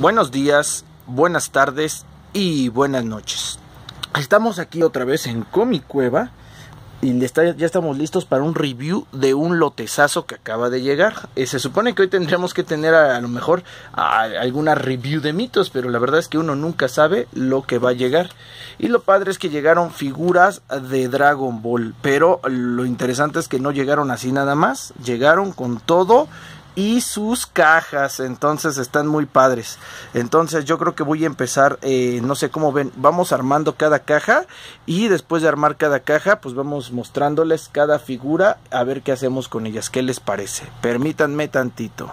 Buenos días, buenas tardes y buenas noches. Estamos aquí otra vez en Comic Cueva y ya estamos listos para un review de un lotezazo que acaba de llegar. Eh, se supone que hoy tendremos que tener a, lo mejor alguna review de mitos, pero la verdad es que uno nunca sabe lo que va a llegar. Y lo padre es que llegaron figuras de Dragon Ball, pero lo interesante es que no llegaron así nada más, llegaron con todo y sus cajas. Entonces están muy padres. Entonces yo creo que voy a empezar, eh, no sé cómo ven, vamos armando cada caja y después de armar cada caja, pues vamos mostrándoles cada figura a ver qué hacemos con ellas, qué les parece. Permítanme tantito.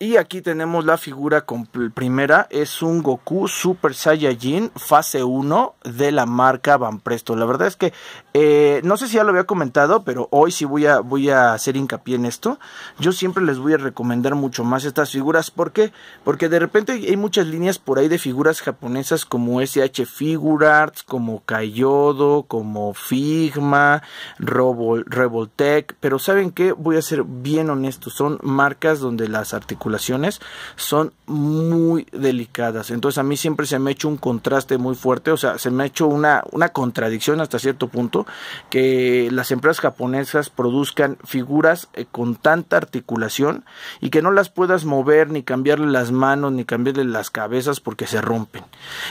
Y aquí tenemos la figura primera, es un Goku Super Saiyajin fase 1 de la marca Van Presto. La verdad es que eh, no sé si ya lo había comentado, pero hoy sí voy a, voy a hacer hincapié en esto. Yo siempre les voy a recomendar mucho más estas figuras. ¿Por qué? Porque de repente hay muchas líneas por ahí de figuras japonesas como SH Figure como Kayodo, como Figma, Robo Revoltech. Pero ¿saben qué? Voy a ser bien honesto. Son marcas donde las articulaciones son muy delicadas. Entonces a mí siempre se me ha hecho un contraste muy fuerte, o sea, se me ha hecho una, contradicción hasta cierto punto que las empresas japonesas produzcan figuras eh, con tanta articulación y que no las puedas mover ni cambiarle las manos ni cambiarle las cabezas porque se rompen.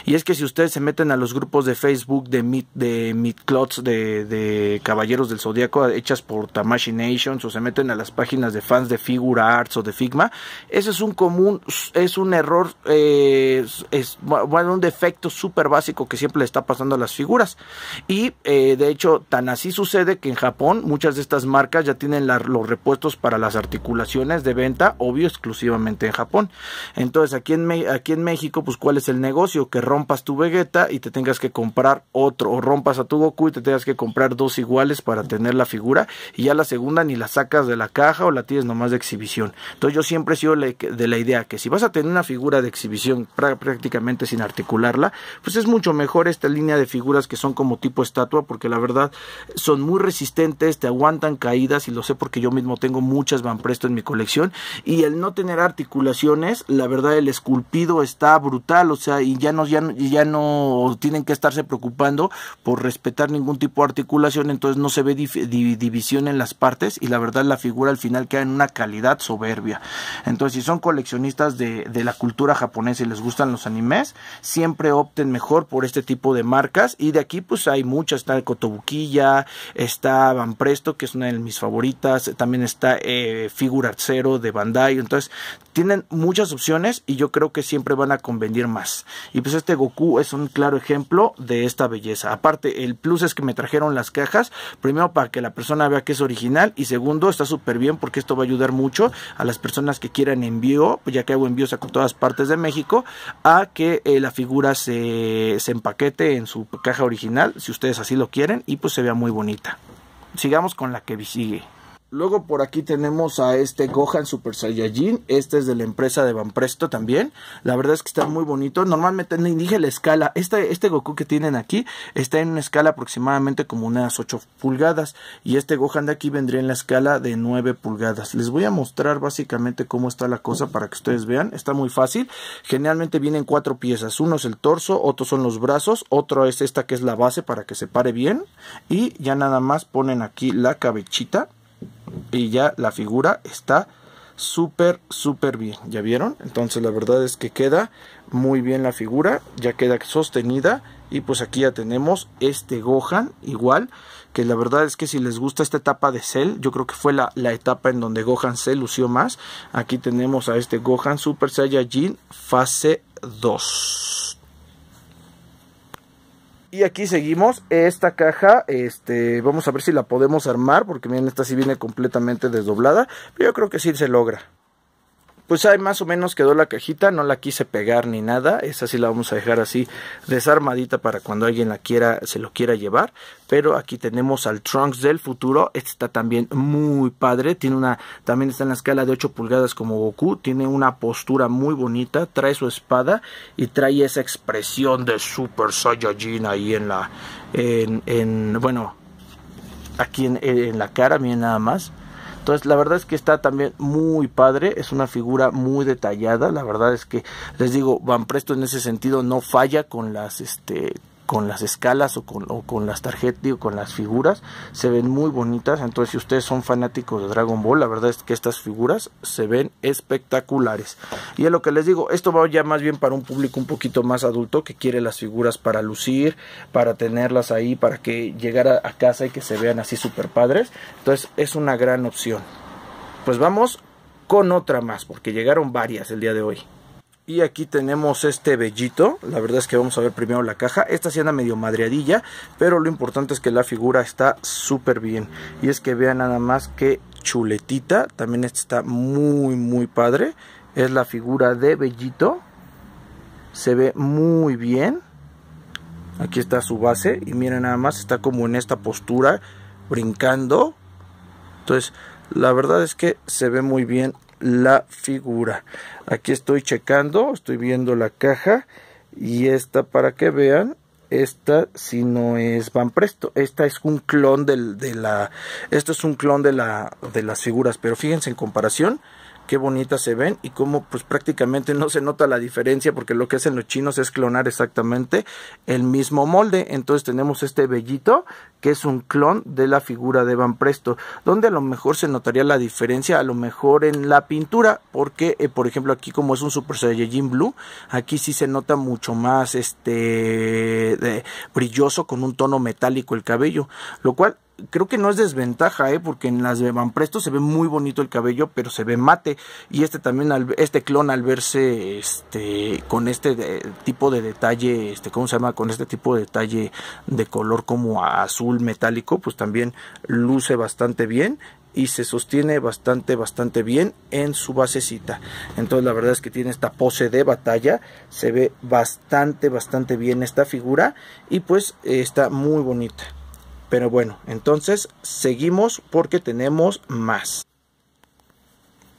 Y es que si ustedes se meten a los grupos de Facebook de de meat Clots de, Caballeros del Zodíaco hechas por Tamashi Nations o se meten a las páginas de fans de Figura Arts o de Figma, ese es un común, es un error, eh, es, bueno, un defecto súper básico que siempre le está pasando a las figuras. Y eh, de hecho, tan así sucede que en Japón muchas de estas marcas ya tienen los repuestos para las articulaciones de venta, obvio, exclusivamente en Japón. Entonces, aquí en, aquí en México, pues, ¿cuál es el negocio? Que rompas tu Vegeta y te tengas que comprar otro, o rompas a tu Goku y te tengas que comprar dos iguales para tener la figura, y ya la segunda ni la sacas de la caja o la tienes nomás de exhibición. Entonces, yo siempre he sido de la idea que si vas a tener una figura de exhibición prácticamente sin articularla, pues es mucho mejor esta línea de figuras que son como tipo estatua, porque la verdad son muy resistentes, te aguantan caídas y lo sé porque yo mismo tengo muchas Van Presto en mi colección y el no tener articulaciones, la verdad el esculpido está brutal, o sea, y ya no ya, no tienen que estarse preocupando por respetar ningún tipo de articulación, entonces no se ve división en las partes y la verdad la figura al final queda en una calidad soberbia. Entonces, si son coleccionistas de, la cultura japonesa y les gustan los animes, siempre opten mejor por este tipo de marcas. Y de aquí, pues hay muchas: está el Cotobuquilla, está Van Presto, que es una de mis favoritas, también está eh, de Bandai. Entonces, tienen muchas opciones y yo creo que siempre van a convenir más. Y pues este Goku es un claro ejemplo de esta belleza. Aparte, el plus es que me trajeron las cajas, primero para que la persona vea que es original y segundo, está súper bien porque esto va a ayudar mucho a las personas que quieran en envío, pues ya que hago envíos a todas partes de México, a que eh, la figura se, se empaquete en su caja original, si ustedes así lo quieren, y pues se vea muy bonita. Sigamos con la que sigue. Luego por aquí tenemos a este Gohan Super Saiyajin. Este es de la empresa de Presto también. La verdad es que está muy bonito. Normalmente no dije la escala. Este, este, Goku que tienen aquí está en una escala aproximadamente como unas 8 pulgadas. Y este Gohan de aquí vendría en la escala de 9 pulgadas. Les voy a mostrar básicamente cómo está la cosa para que ustedes vean. Está muy fácil. Generalmente vienen cuatro piezas. Uno es el torso, otro son los brazos, otro es esta que es la base para que se pare bien. Y ya nada más ponen aquí la cabechita y ya la figura está súper súper bien ya vieron entonces la verdad es que queda muy bien la figura ya queda sostenida y pues aquí ya tenemos este Gohan igual que la verdad es que si les gusta esta etapa de Cell yo creo que fue la, etapa en donde Gohan se lució más aquí tenemos a este Gohan Super Saiyajin fase 2 y aquí seguimos. Esta caja, este, vamos a ver si la podemos armar. Porque miren, esta sí viene completamente desdoblada. Pero yo creo que sí se logra pues ahí más o menos quedó la cajita, no la quise pegar ni nada, esa sí la vamos a dejar así desarmadita para cuando alguien la quiera, se lo quiera llevar, pero aquí tenemos al Trunks del futuro, este está también muy padre, tiene una, también está en la escala de 8 pulgadas como Goku, tiene una postura muy bonita, trae su espada y trae esa expresión de Super Saiyajin ahí en la, en, en bueno, aquí en, en la cara, miren nada más, entonces, la verdad es que está también muy padre, es una figura muy detallada, la verdad es que les digo, Van Presto en ese sentido no falla con las este con las escalas o con, las tarjetas, o con las figuras, se ven muy bonitas. Entonces, si ustedes son fanáticos de Dragon Ball, la verdad es que estas figuras se ven espectaculares. Y es lo que les digo, esto va ya más bien para un público un poquito más adulto que quiere las figuras para lucir, para tenerlas ahí, para que llegara a casa y que se vean así super padres. Entonces, es una gran opción. Pues vamos con otra más, porque llegaron varias el día de hoy. Y aquí tenemos este bellito. La verdad es que vamos a ver primero la caja. Esta sí anda medio madreadilla. Pero lo importante es que la figura está súper bien. Y es que vean nada más que chuletita. También esta está muy muy padre. Es la figura de bellito. Se ve muy bien. Aquí está su base. Y miren nada más. Está como en esta postura. Brincando. Entonces la verdad es que se ve muy bien la figura. Aquí estoy checando, estoy viendo la caja y esta para que vean. Esta si no es Van Presto, esta es un clon de la, esto es un clon de la, de las figuras, pero fíjense en comparación, qué bonitas se ven y cómo pues prácticamente no se nota la diferencia porque lo que hacen los chinos es clonar exactamente el mismo molde. Entonces tenemos este bellito que es un clon de la figura de Van Presto, donde a lo mejor se notaría la diferencia, a lo mejor en la pintura, porque eh, por ejemplo aquí como es un Super Saiyajin Blue, aquí sí se nota mucho más este de, brilloso con un tono metálico el cabello, lo cual creo que no es desventaja, ¿eh? porque en las de Van se ve muy bonito el cabello, pero se ve mate. Y este también, este clon al verse este, con este tipo de detalle, este, ¿cómo se llama? Con este tipo de detalle de color como azul metálico, pues también luce bastante bien y se sostiene bastante bastante bien en su basecita entonces la verdad es que tiene esta pose de batalla se ve bastante bastante bien esta figura y pues está muy bonita pero bueno, entonces seguimos porque tenemos más.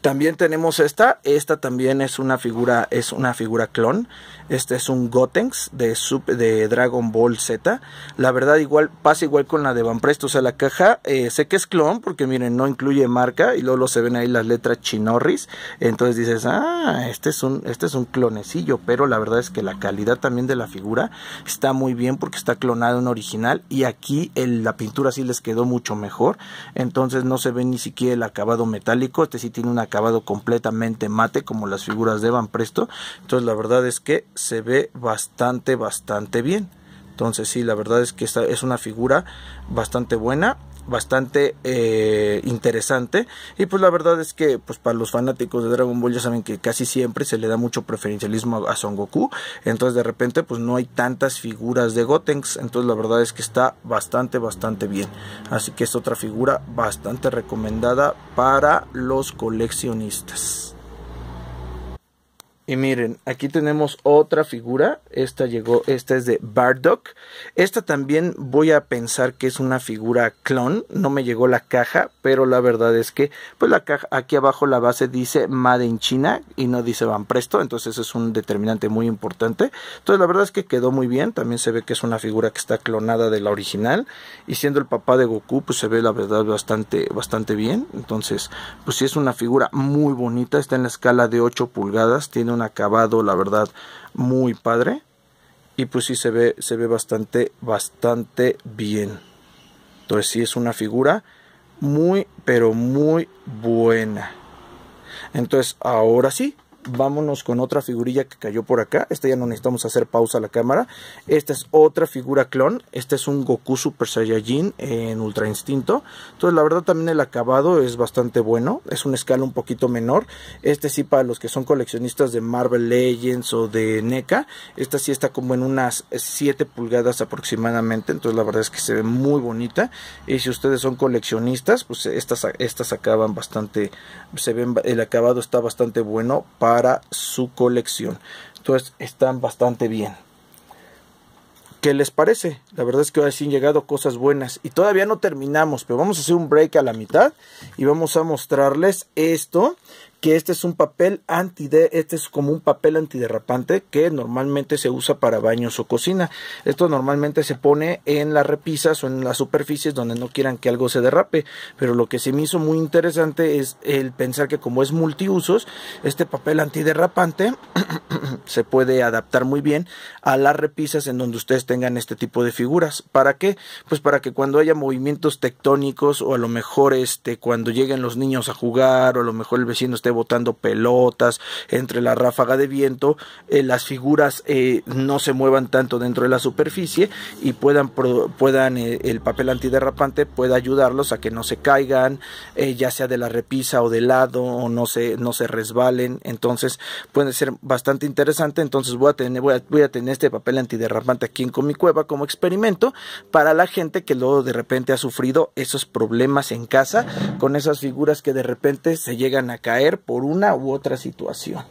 También tenemos esta, esta también es una figura, es una figura clon. Este es un Gotenks de, de Dragon Ball Z. La verdad igual pasa igual con la de Van Presto, o sea la caja eh, sé que es clon porque miren no incluye marca y luego se ven ahí las letras Chinorris. Entonces dices ah este es un este es un clonecillo, pero la verdad es que la calidad también de la figura está muy bien porque está clonada en original y aquí la pintura sí les quedó mucho mejor. Entonces no se ve ni siquiera el acabado metálico. Este sí tiene una acabado completamente mate como las figuras de Van Presto. Entonces la verdad es que se ve bastante, bastante bien. Entonces sí, la verdad es que esta es una figura bastante buena bastante eh, interesante y pues la verdad es que pues para los fanáticos de Dragon Ball ya saben que casi siempre se le da mucho preferencialismo a Son Goku entonces de repente pues no hay tantas figuras de Gotenks entonces la verdad es que está bastante bastante bien así que es otra figura bastante recomendada para los coleccionistas y miren, aquí tenemos otra figura. Esta llegó, esta es de Bardock. Esta también voy a pensar que es una figura clon. No me llegó la caja, pero la verdad es que, pues la caja, aquí abajo la base dice Made in China y no dice Van Presto. Entonces es un determinante muy importante. Entonces la verdad es que quedó muy bien. También se ve que es una figura que está clonada de la original. Y siendo el papá de Goku, pues se ve la verdad bastante, bastante bien. Entonces, pues sí es una figura muy bonita. Está en la escala de 8 pulgadas. Tiene acabado, la verdad, muy padre. Y pues si se ve, se ve bastante, bastante bien. Entonces si es una figura muy, pero muy buena. Entonces ahora sí, vámonos con otra figurilla que cayó por acá. Esta ya no necesitamos hacer pausa a la cámara. Esta es otra figura clon. Este es un Goku Super Saiyajin en Ultra Instinto. Entonces la verdad también el acabado es bastante bueno. Es una escala un poquito menor. Este sí para los que son coleccionistas de Marvel Legends o de NECA. Esta sí está como en unas 7 pulgadas aproximadamente. Entonces la verdad es que se ve muy bonita. Y si ustedes son coleccionistas, pues estas, estas acaban bastante... Se ven, el acabado está bastante bueno para para su colección. Entonces están bastante bien. ¿Qué les parece? La verdad es que hoy han llegado cosas buenas y todavía no terminamos, pero vamos a hacer un break a la mitad y vamos a mostrarles esto que este es un papel antide, este es como un papel antiderrapante que normalmente se usa para baños o cocina. Esto normalmente se pone en las repisas o en las superficies donde no quieran que algo se derrape, pero lo que se me hizo muy interesante es el pensar que como es multiusos, este papel antiderrapante se puede adaptar muy bien a las repisas en donde ustedes tengan este tipo de figuras. ¿Para qué? Pues para que cuando haya movimientos tectónicos o a lo mejor este cuando lleguen los niños a jugar o a lo mejor el vecino esté botando pelotas entre la ráfaga de viento, eh, las figuras eh, no se muevan tanto dentro de la superficie y puedan, puedan eh, el papel antiderrapante puede ayudarlos a que no se caigan, ya sea de la repisa o de lado, o no se, no se resbalen. Entonces puede ser bastante interesante. Entonces voy a tener, voy a, voy a tener este papel antiderrapante aquí en mi Cueva como experimento para la gente que luego de repente ha sufrido esos problemas en casa con esas figuras que de repente se llegan a caer por una u otra situación.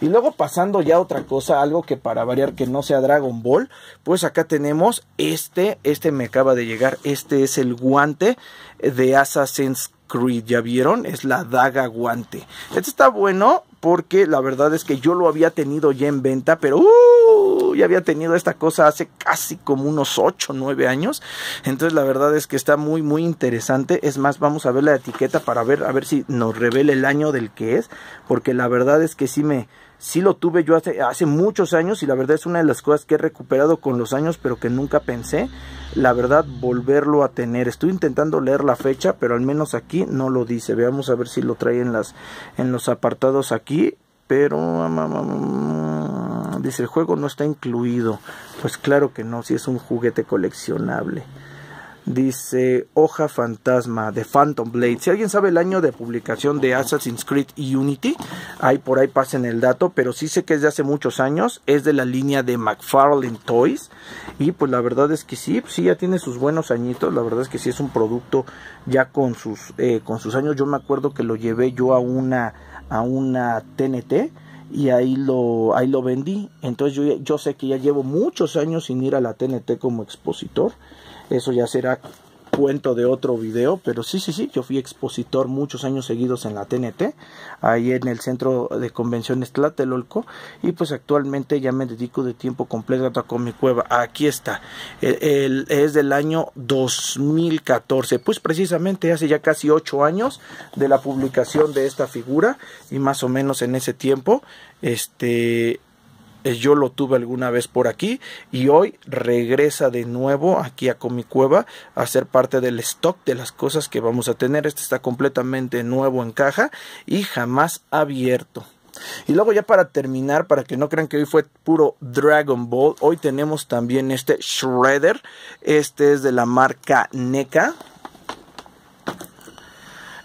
Y luego pasando ya otra cosa, algo que para variar que no sea Dragon Ball, pues acá tenemos este, este me acaba de llegar, este es el guante de Assassin's Creed, ya vieron, es la daga guante. Este está bueno porque la verdad es que yo lo había tenido ya en venta, pero uh, ya había tenido esta cosa hace casi como unos 8, 9 años. Entonces la verdad es que está muy, muy interesante. Es más, vamos a ver la etiqueta para ver, a ver si nos revela el año del que es. Porque la verdad es que sí me, sí lo tuve yo hace, hace, muchos años y la verdad es una de las cosas que he recuperado con los años pero que nunca pensé la verdad volverlo a tener estoy intentando leer la fecha pero al menos aquí no lo dice veamos a ver si lo trae en las en los apartados aquí pero Dice, el juego no está incluido. Pues claro que no, si es un juguete coleccionable. Dice Hoja Fantasma de Phantom Blade. Si alguien sabe el año de publicación de Assassin's Creed Unity, ahí por ahí pasen el dato, pero sí sé que es de hace muchos años, es de la línea de McFarlane Toys. Y pues la verdad es que sí, pues, sí ya tiene sus buenos añitos, la verdad es que sí es un producto ya con sus, eh, con sus años. Yo me acuerdo que lo llevé yo a una, a una TNT y ahí lo, ahí lo vendí. Entonces yo, yo sé que ya llevo muchos años sin ir a la TNT como expositor. Eso ya será cuento de otro video, pero sí, sí, sí, yo fui expositor muchos años seguidos en la TNT, ahí en el Centro de Convenciones Tlatelolco, y pues actualmente ya me dedico de tiempo completo a mi cueva. Aquí está, es del año 2014, pues precisamente hace ya casi ocho años de la publicación de esta figura, y más o menos en ese tiempo, este, eh, yo lo tuve alguna vez por aquí y hoy regresa de nuevo aquí a Cueva a ser parte del stock de las cosas que vamos a tener. Este está completamente nuevo en caja y jamás abierto. Y luego ya para terminar, para que no crean que hoy fue puro Dragon Ball, hoy tenemos también este Shredder. Este es de la marca NECA.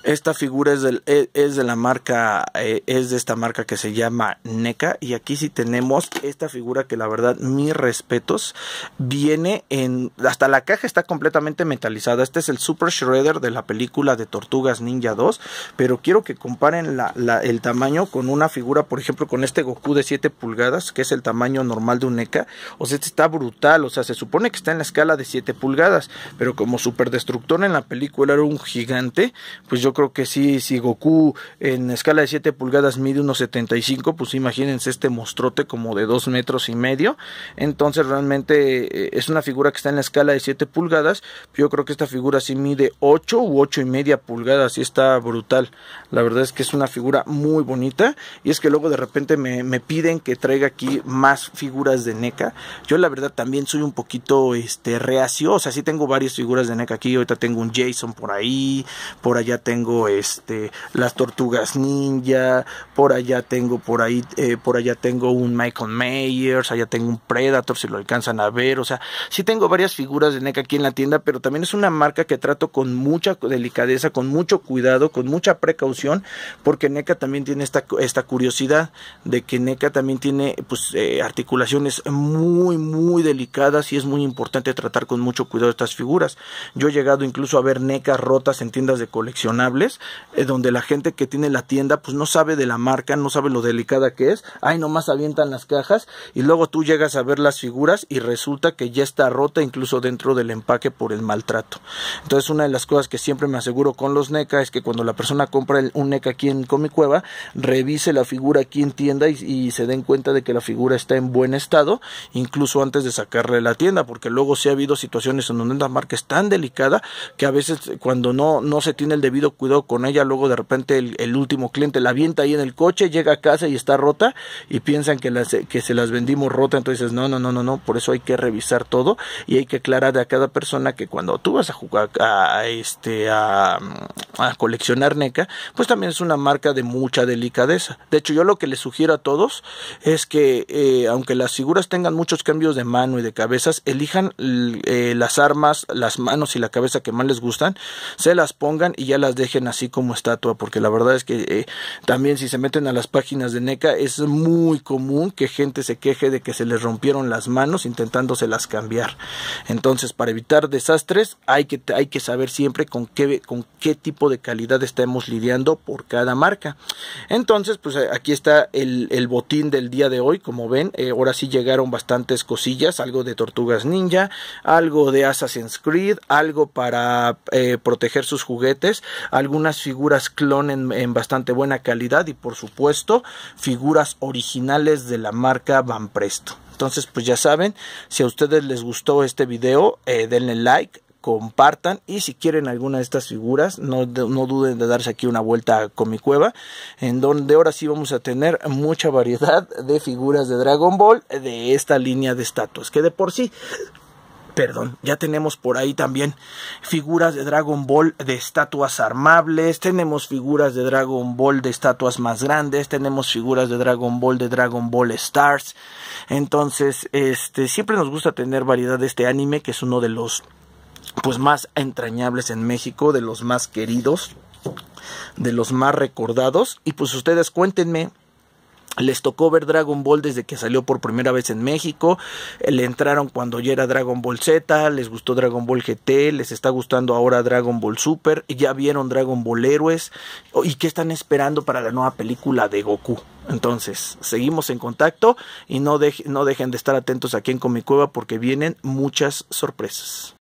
Esta figura es, e, es de la marca, eh, es de esta marca que se llama NECA. Y aquí sí tenemos esta figura que la verdad, mis respetos, viene en, hasta la caja está completamente metalizada. Este es el Super Shredder de la película de Tortugas Ninja 2. Pero quiero que comparen el tamaño con una figura, por ejemplo, con este Goku de 7 pulgadas, que es el tamaño normal de un NECA. O sea, este está brutal. O sea, se supone que está en la escala de 7 pulgadas, pero como Super Destructor en la película era un gigante, pues yo creo que sí, si Goku en escala de 7 pulgadas mide unos 75, pues imagínense este mostrote como de 2 metros y medio. Entonces realmente eh, es una figura que está en la escala de 7 pulgadas. Yo creo que esta figura sí mide 8 u 8 y media pulgadas y está brutal. La verdad es que es una figura muy bonita. Y es que luego de repente me, piden que traiga aquí más figuras de NECA. Yo la verdad también soy un poquito este, reacio. O sea, sí tengo varias figuras de NECA aquí. Ahorita tengo un Jason por ahí. Por allá tengo tengo este las tortugas ninja, por allá tengo por ahí, eh, por allá tengo un Michael Myers, allá tengo un Predator, si lo alcanzan a ver, o sea, sí tengo varias figuras de NECA aquí en la tienda, pero también es una marca que trato con mucha delicadeza, con mucho cuidado, con mucha precaución, porque NECA también tiene esta, esta curiosidad de que NECA también tiene pues eh, articulaciones muy, muy delicadas y es muy importante tratar con mucho cuidado estas figuras. Yo he llegado incluso a ver NECA rotas en tiendas de coleccionar. Eh, donde la gente que tiene la tienda pues no sabe de la marca, no sabe lo delicada que es, ay nomás avientan las cajas y luego tú llegas a ver las figuras y resulta que ya está rota incluso dentro del empaque por el maltrato. Entonces una de las cosas que siempre me aseguro con los NECA es que cuando la persona compra un NECA aquí en Comicueva Cueva, revise la figura aquí en tienda y, se den cuenta de que la figura está en buen estado, incluso antes de sacarle la tienda, porque luego sí ha habido situaciones en donde la marca es tan delicada que a veces cuando no, no se tiene el debido cuidado con ella, luego de repente el, último cliente la avienta ahí en el coche, llega a casa y está rota y piensan que, que se las vendimos rota, entonces no, no, no, no, no, por eso hay que revisar todo y hay que aclarar a cada persona que cuando tú vas a jugar a, este a, coleccionar NECA, pues también es una marca de mucha delicadeza. De hecho, yo lo que les sugiero a todos es que eh, aunque las figuras tengan muchos cambios de mano y de cabezas, elijan eh, las armas, las manos y la cabeza que más les gustan, se las pongan y ya las dejen así como estatua, porque la verdad es que eh, también si se meten a las páginas de NECA es muy común que gente se queje de que se les rompieron las manos intentándoselas cambiar. Entonces, para evitar desastres hay que, hay que saber siempre con qué, con qué tipo de calidad estamos lidiando por cada marca. Entonces, pues eh, aquí está el, botín del día de hoy, como ven, eh, ahora sí llegaron bastantes cosillas, algo de Tortugas Ninja, algo de Assassin's Creed, algo para proteger sus juguetes, algunas figuras clon en, bastante buena calidad y por supuesto figuras originales de la marca Van Presto. Entonces pues ya saben, si a ustedes les gustó este video, eh, denle like, compartan y si quieren alguna de estas figuras no, no, duden de darse aquí una vuelta con mi cueva en donde ahora sí vamos a tener mucha variedad de figuras de Dragon Ball de esta línea de estatuas que de por sí perdón, ya tenemos por ahí también figuras de Dragon Ball de estatuas armables, tenemos figuras de Dragon Ball de estatuas más grandes, tenemos figuras de Dragon Ball de Dragon Ball Stars. Entonces, este siempre nos gusta tener variedad de este anime que es uno de los pues más entrañables en México, de los más queridos, de los más recordados y pues ustedes cuéntenme les tocó ver Dragon Ball desde que salió por primera vez en México. Eh, le entraron cuando ya era Dragon Ball Z, les gustó Dragon Ball GT, les está gustando ahora Dragon Ball Super, ya vieron Dragon Ball Héroes. Oh, ¿Y qué están esperando para la nueva película de Goku? Entonces, seguimos en contacto y no, dejen de estar atentos aquí en Cueva porque vienen muchas sorpresas.